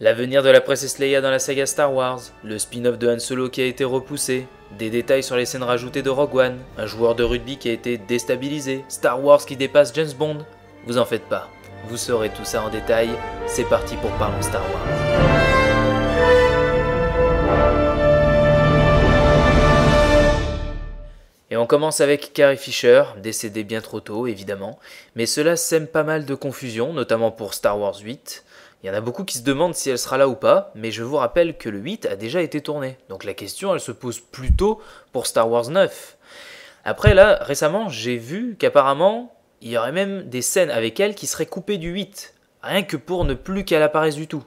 L'avenir de la princesse Leia dans la saga Star Wars, le spin-off de Han Solo qui a été repoussé, des détails sur les scènes rajoutées de Rogue One, un joueur de rugby qui a été déstabilisé, Star Wars qui dépasse James Bond, vous en faites pas. Vous saurez tout ça en détail, c'est parti pour Parlons Star Wars. Et on commence avec Carrie Fisher, décédée bien trop tôt évidemment, mais cela sème pas mal de confusion, notamment pour Star Wars 8. Il y en a beaucoup qui se demandent si elle sera là ou pas, mais je vous rappelle que le 8 a déjà été tourné, donc la question elle se pose plutôt pour Star Wars 9. Après là, récemment, j'ai vu qu'apparemment, il y aurait même des scènes avec elle qui seraient coupées du 8, rien que pour ne plus qu'elle apparaisse du tout.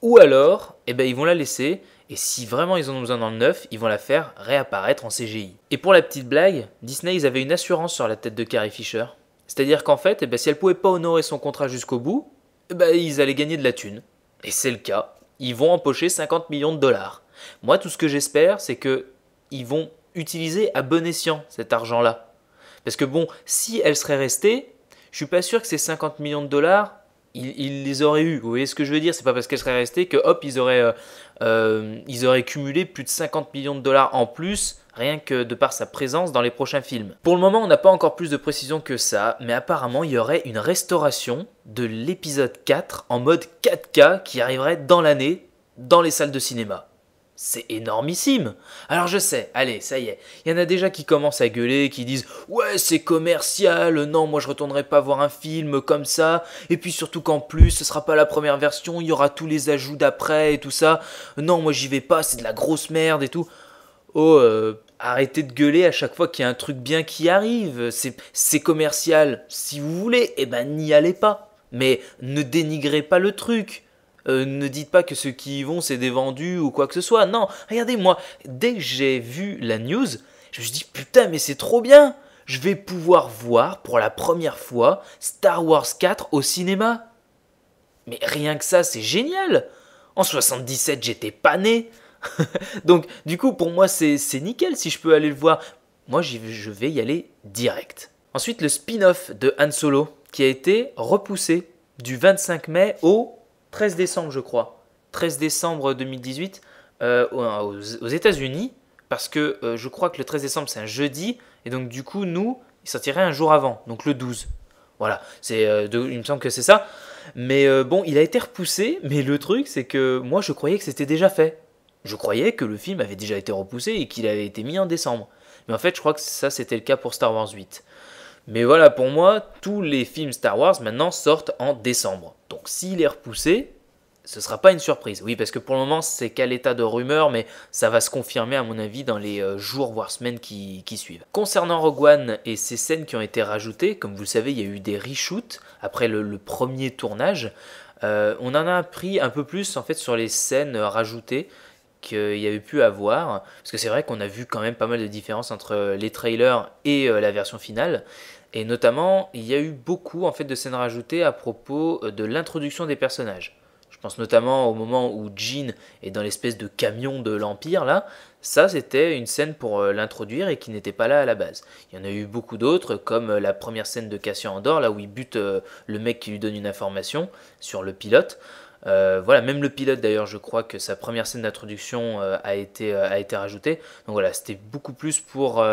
Ou alors, eh ben, ils vont la laisser, et si vraiment ils en ont besoin dans le 9, ils vont la faire réapparaître en CGI. Et pour la petite blague, Disney, ils avaient une assurance sur la tête de Carrie Fisher. C'est-à-dire qu'en fait, eh ben, si elle pouvait pas honorer son contrat jusqu'au bout, eh ben, ils allaient gagner de la thune. Et c'est le cas. Ils vont empocher 50 millions de dollars. Moi, tout ce que j'espère, c'est que ils vont utiliser à bon escient cet argent-là. Parce que bon, si elle serait restée, je suis pas sûr que ces 50 millions de dollars, ils, les auraient eu. Vous voyez ce que je veux dire C'est pas parce qu'elle serait restée que hop, ils auraient euh, euh, ils auraient cumulé plus de 50 millions de dollars en plus rien que de par sa présence dans les prochains films. Pour le moment, on n'a pas encore plus de précision que ça, mais apparemment, il y aurait une restauration de l'épisode 4 en mode 4K qui arriverait dans l'année dans les salles de cinéma. C'est énormissime. Alors je sais, allez, ça y est. Il y en a déjà qui commencent à gueuler, qui disent "Ouais, c'est commercial. Non, moi je retournerai pas voir un film comme ça et puis surtout qu'en plus, ce sera pas la première version, il y aura tous les ajouts d'après et tout ça. Non, moi j'y vais pas, c'est de la grosse merde et tout." Oh, euh, arrêtez de gueuler à chaque fois qu'il y a un truc bien qui arrive. C'est commercial. Si vous voulez, eh ben n'y allez pas. Mais ne dénigrez pas le truc. Euh, ne dites pas que ceux qui y vont, c'est des vendus ou quoi que ce soit. Non, regardez, moi, dès que j'ai vu la news, je me suis dit, putain, mais c'est trop bien Je vais pouvoir voir, pour la première fois, Star Wars 4 au cinéma. Mais rien que ça, c'est génial En 77, j'étais pas né Donc, du coup, pour moi, c'est nickel si je peux aller le voir. Moi, je vais y aller direct. Ensuite, le spin-off de Han Solo, qui a été repoussé du 25 mai au 13 décembre, je crois, 13 décembre 2018, euh, euh, aux, aux États-Unis, parce que euh, je crois que le 13 décembre, c'est un jeudi, et donc du coup, nous, il sortirait un jour avant, donc le 12. Voilà, c'est, il me semble que c'est ça. Mais bon, il a été repoussé, mais le truc, c'est que moi, je croyais que c'était déjà fait. Je croyais que le film avait déjà été repoussé et qu'il avait été mis en décembre. Mais en fait, je crois que ça, c'était le cas pour Star Wars 8. Mais voilà, pour moi, tous les films Star Wars maintenant sortent en décembre. Donc s'il est repoussé, ce sera pas une surprise. Oui, parce que pour le moment, c'est qu'à l'état de rumeur, mais ça va se confirmer, à mon avis, dans les euh, jours, voire semaines qui, suivent. Concernant Rogue One et ces scènes qui ont été rajoutées, comme vous le savez, il y a eu des reshoots après le, premier tournage. Euh, on en a appris un peu plus, en fait, sur les scènes euh, rajoutées qu'il y avait pu avoir, parce que c'est vrai qu'on a vu quand même pas mal de différences entre euh, les trailers et euh, la version finale, et notamment il y a eu beaucoup en fait de scènes rajoutées à propos euh, de l'introduction des personnages. Je pense notamment au moment où Jean est dans l'espèce de camion de l'Empire là, ça c'était une scène pour l'introduire et qui n'était pas là à la base. Il y en a eu beaucoup d'autres comme la première scène de Cassian Andor là où il bute le mec qui lui donne une information sur le pilote. Euh, voilà, même le pilote d'ailleurs, je crois que sa première scène d'introduction euh, a, été, euh, a été rajoutée. Donc voilà, c'était beaucoup plus pour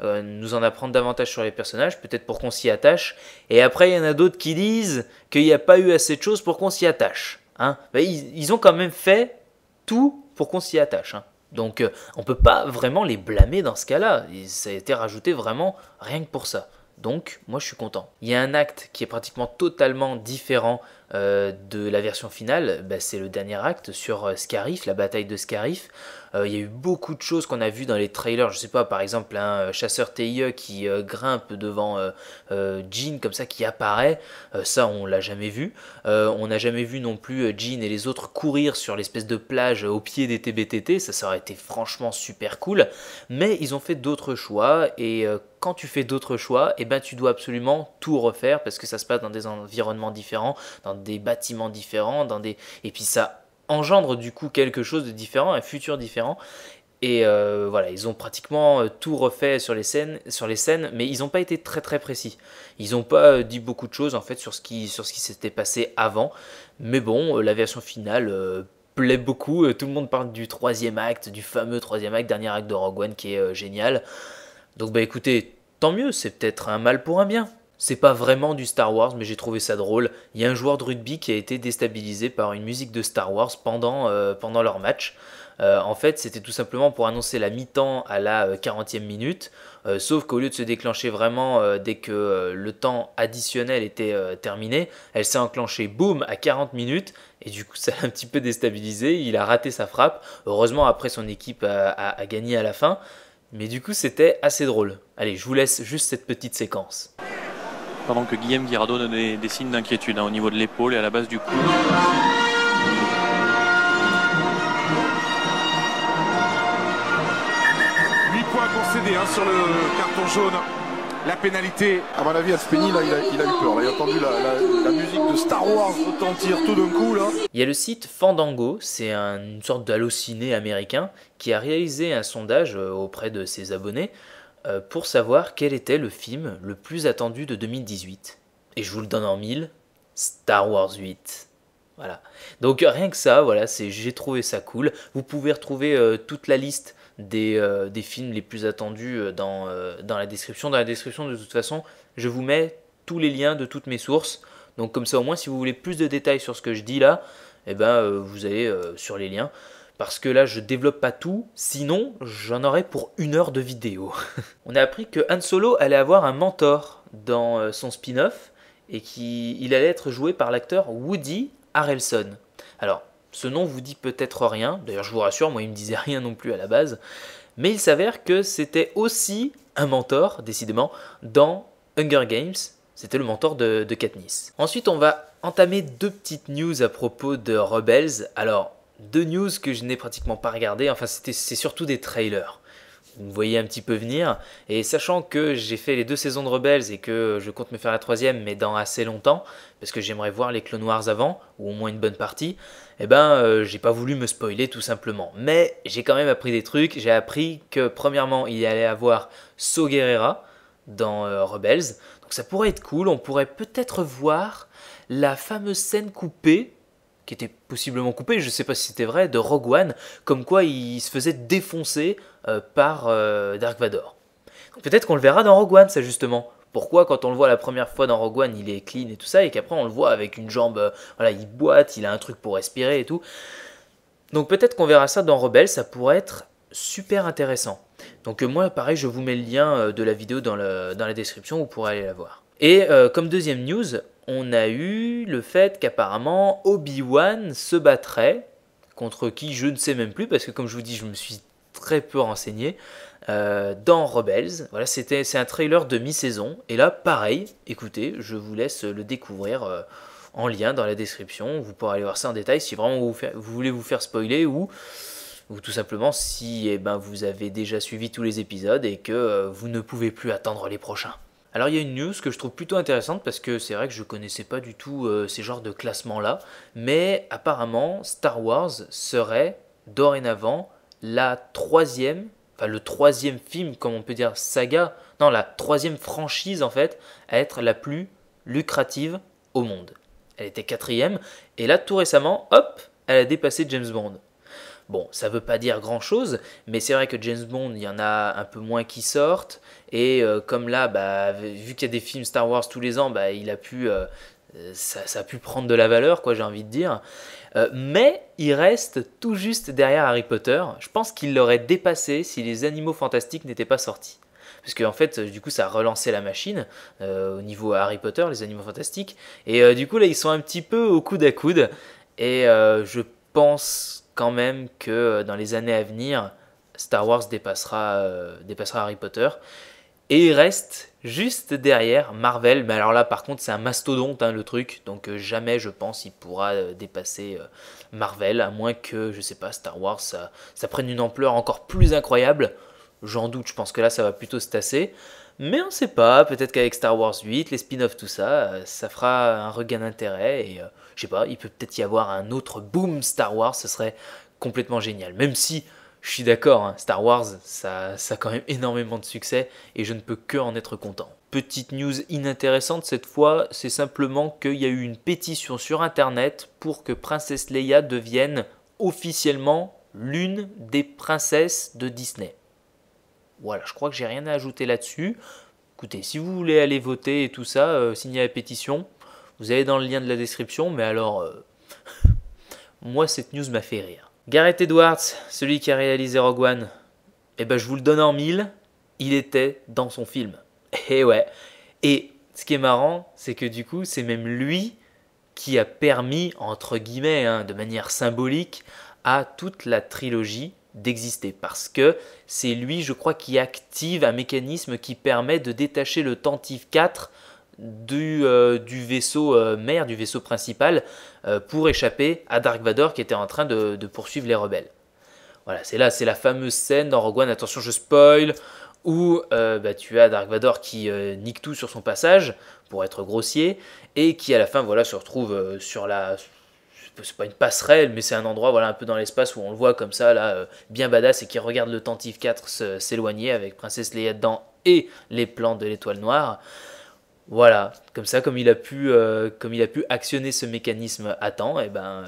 nous en apprendre davantage sur les personnages, peut-être pour qu'on s'y attache. Et après, il y en a d'autres qui disent qu'il n'y a pas eu assez de choses pour qu'on s'y attache. Hein. Bah, ils, ont quand même fait tout pour qu'on s'y attache. Hein. Donc on ne peut pas vraiment les blâmer dans ce cas-là. Ça a été rajouté vraiment rien que pour ça. Donc moi je suis content. Il y a un acte qui est pratiquement totalement différent euh, de la version finale, bah, c'est le dernier acte sur euh, Scarif, la bataille de Scarif, il euh, y a eu beaucoup de choses qu'on a vues dans les trailers. Je sais pas, par exemple, un euh, chasseur TIE qui euh, grimpe devant Jean comme ça, qui apparaît. ça, on l'a jamais vu. on n'a jamais vu non plus Jean et les autres courir sur l'espèce de plage au pied des TBTT. Ça, ça aurait été franchement super cool. Mais ils ont fait d'autres choix et quand tu fais d'autres choix, et eh ben tu dois absolument tout refaire parce que ça se passe dans des environnements différents, dans des bâtiments différents, dans des et puis ça engendre du coup quelque chose de différent, un futur différent. Et euh, voilà, ils ont pratiquement euh, tout refait sur les scènes, sur les scènes mais ils n'ont pas été très très précis. Ils n'ont pas euh, dit beaucoup de choses en fait sur ce qui, qui s'était passé avant. Mais bon, la version finale plaît beaucoup. Tout le monde parle du troisième acte, du fameux troisième acte, dernier acte de Rogue One qui est génial. Donc bah écoutez, tant mieux, c'est peut-être un mal pour un bien. C'est pas vraiment du Star Wars, mais j'ai trouvé ça drôle. Il y a un joueur de rugby qui a été déstabilisé par une musique de Star Wars pendant, euh, pendant leur match. Euh, en fait, c'était tout simplement pour annoncer la mi-temps à la 40e euh, minute. sauf qu'au lieu de se déclencher vraiment dès que le temps additionnel était terminé, elle s'est enclenchée boum à 40 minutes et du coup ça l'a un petit peu déstabilisé, il a raté sa frappe, heureusement après son équipe a gagné à la fin, mais du coup c'était assez drôle. Allez, je vous laisse juste cette petite séquence pendant que Guillaume Guirado donne des, signes d'inquiétude hein, au niveau de l'épaule et à la base du cou. concédé hein, sur le carton jaune. La pénalité. À mon avis, à là, il a, il a, eu peur. Là, il a entendu la, musique de Star Wars retentir tout d'un coup. Là. Il y a le site Fandango, c'est une sorte d'allociné américain qui a réalisé un sondage euh, auprès de ses abonnés euh, pour savoir quel était le film le plus attendu de 2018. Et je vous le donne en mille, Star Wars 8. Voilà. Donc rien que ça, voilà, c'est j'ai trouvé ça cool. Vous pouvez retrouver euh, toute la liste euh, des, films les plus attendus dans, dans, la description. Dans la description, de toute façon, je vous mets tous les liens de toutes mes sources. Donc comme ça, au moins, si vous voulez plus de détails sur ce que je dis là, eh ben, vous allez sur les liens parce que là je développe pas tout, sinon j'en aurais pour une heure de vidéo. On a appris que Han Solo allait avoir un mentor dans euh, son spin-off et qu'il allait être joué par l'acteur Woody Harrelson. Alors, ce nom vous dit peut-être rien, d'ailleurs je vous rassure, moi il me disait rien non plus à la base, mais il s'avère que c'était aussi un mentor, décidément, dans Hunger Games, c'était le mentor de, de Katniss. Ensuite, on va entamer deux petites news à propos de Rebels. Alors, deux news que je n'ai pratiquement pas regardées. Enfin, c'est surtout des trailers. Vous me voyez un petit peu venir. Et sachant que j'ai fait les deux saisons de Rebels et que je compte me faire la troisième, mais dans assez longtemps, parce que j'aimerais voir les Clone Wars avant, ou au moins une bonne partie, eh ben, euh, j'ai pas voulu me spoiler tout simplement. Mais j'ai quand même appris des trucs. J'ai appris que, premièrement, il allait avoir So Guerrera dans euh, Rebels. Donc ça pourrait être cool. On pourrait peut-être voir la fameuse scène coupée qui était possiblement coupé, je ne sais pas si c'était vrai, de Rogue One, comme quoi il se faisait défoncer euh, par euh, Dark Vador. Peut-être qu'on le verra dans Rogue One, ça justement. Pourquoi quand on le voit la première fois dans Rogue One, il est clean et tout ça, et qu'après on le voit avec une jambe, euh, voilà, il boite, il a un truc pour respirer et tout. Donc peut-être qu'on verra ça dans Rebelle, ça pourrait être super intéressant. Donc moi, pareil, je vous mets le lien de la vidéo dans, le, dans la description, vous pourrez aller la voir. Et euh, comme deuxième news, on a eu le fait qu'apparemment Obi-Wan se battrait contre qui je ne sais même plus parce que comme je vous dis, je me suis très peu renseigné euh, dans Rebels. Voilà, c'était c'est un trailer de mi-saison et là pareil. Écoutez, je vous laisse le découvrir euh, en lien dans la description. Vous pourrez aller voir ça en détail si vraiment vous, voulez vous faire spoiler ou tout simplement si eh ben, vous avez déjà suivi tous les épisodes et que vous ne pouvez plus attendre les prochains. Alors il y a une news que je trouve plutôt intéressante parce que c'est vrai que je connaissais pas du tout euh, ces genres de classements-là, mais apparemment Star Wars serait dorénavant la troisième, enfin le troisième film, comme on peut dire saga, non la troisième franchise en fait, à être la plus lucrative au monde. Elle était quatrième et là tout récemment, hop, elle a dépassé James Bond. Bon, ça veut pas dire grand chose, mais c'est vrai que James Bond, il y en a un peu moins qui sortent. Et euh, comme là, bah, vu qu'il y a des films Star Wars tous les ans, bah, il a pu, euh, ça, a pu prendre de la valeur, quoi, j'ai envie de dire. Euh, mais il reste tout juste derrière Harry Potter. Je pense qu'il l'aurait dépassé si les Animaux Fantastiques n'étaient pas sortis. Parce qu'en en fait, du coup, ça a relancé la machine au niveau Harry Potter, les Animaux Fantastiques. Et du coup, là, ils sont un petit peu au coude à coude. Et je pense quand même que euh, dans les années à venir, Star Wars dépassera, euh, dépassera Harry Potter. Et il reste juste derrière Marvel. Mais alors là, par contre, c'est un mastodonte hein, le truc. Donc euh, jamais, je pense, il pourra dépasser Marvel. À moins que, je sais pas, Star Wars, ça, ça prenne une ampleur encore plus incroyable. J'en doute. Je pense que là, ça va plutôt se tasser. Mais on sait pas, peut-être qu'avec Star Wars 8, les spin-offs, tout ça, euh, ça fera un regain d'intérêt et euh, je sais pas, il peut peut-être y avoir un autre boom Star Wars, ce serait complètement génial. Même si, je suis d'accord, hein, Star Wars, ça, ça a quand même énormément de succès et je ne peux que en être content. Petite news inintéressante cette fois, c'est simplement qu'il y a eu une pétition sur internet pour que Princesse Leia devienne officiellement l'une des princesses de Disney. Voilà, je crois que j'ai rien à ajouter là-dessus. Écoutez, si vous voulez aller voter et tout ça, euh, signer la pétition, vous allez dans le lien de la description, mais alors, euh, moi, cette news m'a fait rire. Gareth Edwards, celui qui a réalisé Rogue One, eh ben, je vous le donne en mille, il était dans son film. Et eh ouais. Et ce qui est marrant, c'est que du coup, c'est même lui qui a permis, entre guillemets, hein, de manière symbolique, à toute la trilogie d'exister parce que c'est lui, je crois, qui active un mécanisme qui permet de détacher le Tantive 4 du, euh, du vaisseau euh, mère, du vaisseau principal, euh, pour échapper à Dark Vador qui était en train de, poursuivre les rebelles. Voilà, c'est là, c'est la fameuse scène dans Rogue One, attention je spoil, où bah, tu as Dark Vador qui nique tout sur son passage, pour être grossier, et qui à la fin voilà, se retrouve sur la c'est pas une passerelle, mais c'est un endroit voilà, un peu dans l'espace où on le voit comme ça, là, euh, bien badass, et qui regarde le tentif 4 s'éloigner avec Princesse Leia dedans et les plans de l'étoile noire. Voilà, comme ça, comme il a pu, euh, comme il a pu actionner ce mécanisme à temps, et eh ben,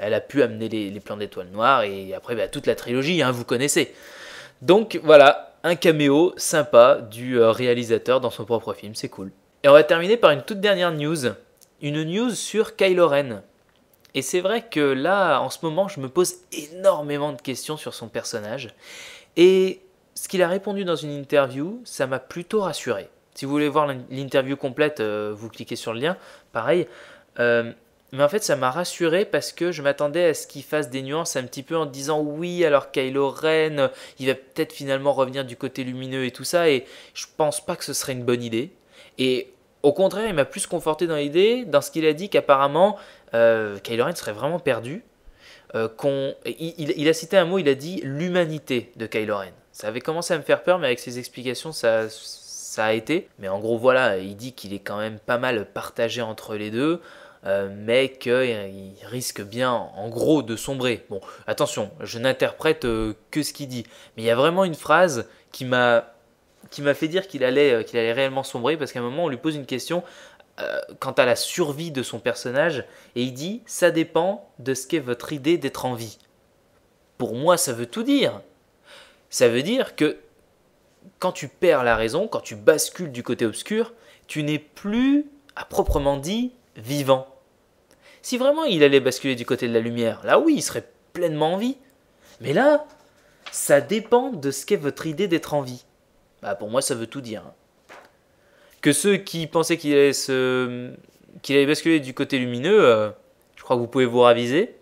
elle a pu amener les, les plans d'étoile noire et après bah, toute la trilogie, hein, vous connaissez. Donc voilà, un caméo sympa du euh, réalisateur dans son propre film, c'est cool. Et on va terminer par une toute dernière news, une news sur Kylo Ren. Et c'est vrai que là, en ce moment, je me pose énormément de questions sur son personnage. Et ce qu'il a répondu dans une interview, ça m'a plutôt rassuré. Si vous voulez voir l'interview complète, euh, vous cliquez sur le lien, pareil. Euh, mais en fait, ça m'a rassuré parce que je m'attendais à ce qu'il fasse des nuances un petit peu en disant oui, alors Kylo Ren, il va peut-être finalement revenir du côté lumineux et tout ça, et je pense pas que ce serait une bonne idée. Et au contraire, il m'a plus conforté dans l'idée, dans ce qu'il a dit qu'apparemment, euh, Kylo Ren serait vraiment perdu. Euh, il, a cité un mot, il a dit l'humanité de Kylo Ren. Ça avait commencé à me faire peur, mais avec ses explications, ça, a été. Mais en gros, voilà, il dit qu'il est quand même pas mal partagé entre les deux. Euh, mais qu'il risque bien, en gros, de sombrer. Bon, attention, je n'interprète que ce qu'il dit, mais il y a vraiment une phrase qui m'a qui m'a fait dire qu'il allait, euh, qu'il allait réellement sombrer parce qu'à un moment on lui pose une question euh, quant à la survie de son personnage et il dit ça dépend de ce qu'est votre idée d'être en vie. Pour moi ça veut tout dire. Ça veut dire que quand tu perds la raison, quand tu bascules du côté obscur, tu n'es plus à proprement dit vivant. Si vraiment il allait basculer du côté de la lumière, là oui, il serait pleinement en vie. Mais là, ça dépend de ce qu'est votre idée d'être en vie. Bah, pour moi, ça veut tout dire. Que ceux qui pensaient qu'il allait, se... basculer du côté lumineux, euh, je crois que vous pouvez vous raviser.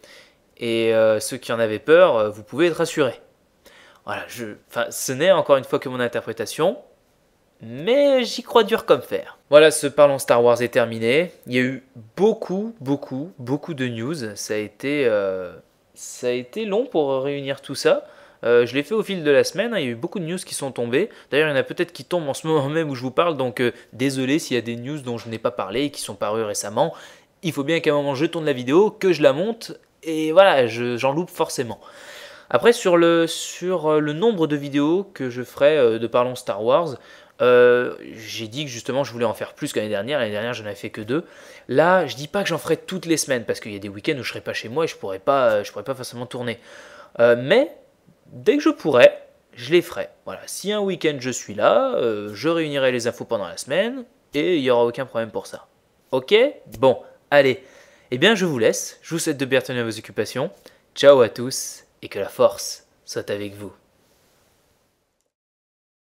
Et euh, ceux qui en avaient peur, euh, vous pouvez être rassurés. Voilà, enfin, ce n'est encore une fois que mon interprétation, mais j'y crois dur comme fer. Voilà, ce Parlons Star Wars est terminé. Il y a eu beaucoup, beaucoup, beaucoup de news. Ça a été, ça a été long pour réunir tout ça. Euh, je l'ai fait au fil de la semaine, hein, il y a eu beaucoup de news qui sont tombées. D'ailleurs, il y en a peut-être qui tombent en ce moment même où je vous parle, donc euh, désolé s'il y a des news dont je n'ai pas parlé et qui sont parues récemment. Il faut bien qu'à un moment je tourne la vidéo, que je la monte, et voilà, j'en loupe forcément. Après, sur le, sur euh, le nombre de vidéos que je ferai de Parlons Star Wars, j'ai dit que justement je voulais en faire plus qu'année dernière. L'année dernière, j'en avais fait que deux. Là, je dis pas que j'en ferai toutes les semaines parce qu'il y a des week-ends où je serai pas chez moi et je ne pas, je pourrais pas forcément tourner. mais dès que je pourrai, je les ferai. Voilà, si un week-end je suis là, euh, je réunirai les infos pendant la semaine et il n'y aura aucun problème pour ça. Ok Bon, allez. Eh bien, je vous laisse. Je vous souhaite de bien tenir vos occupations. Ciao à tous et que la force soit avec vous.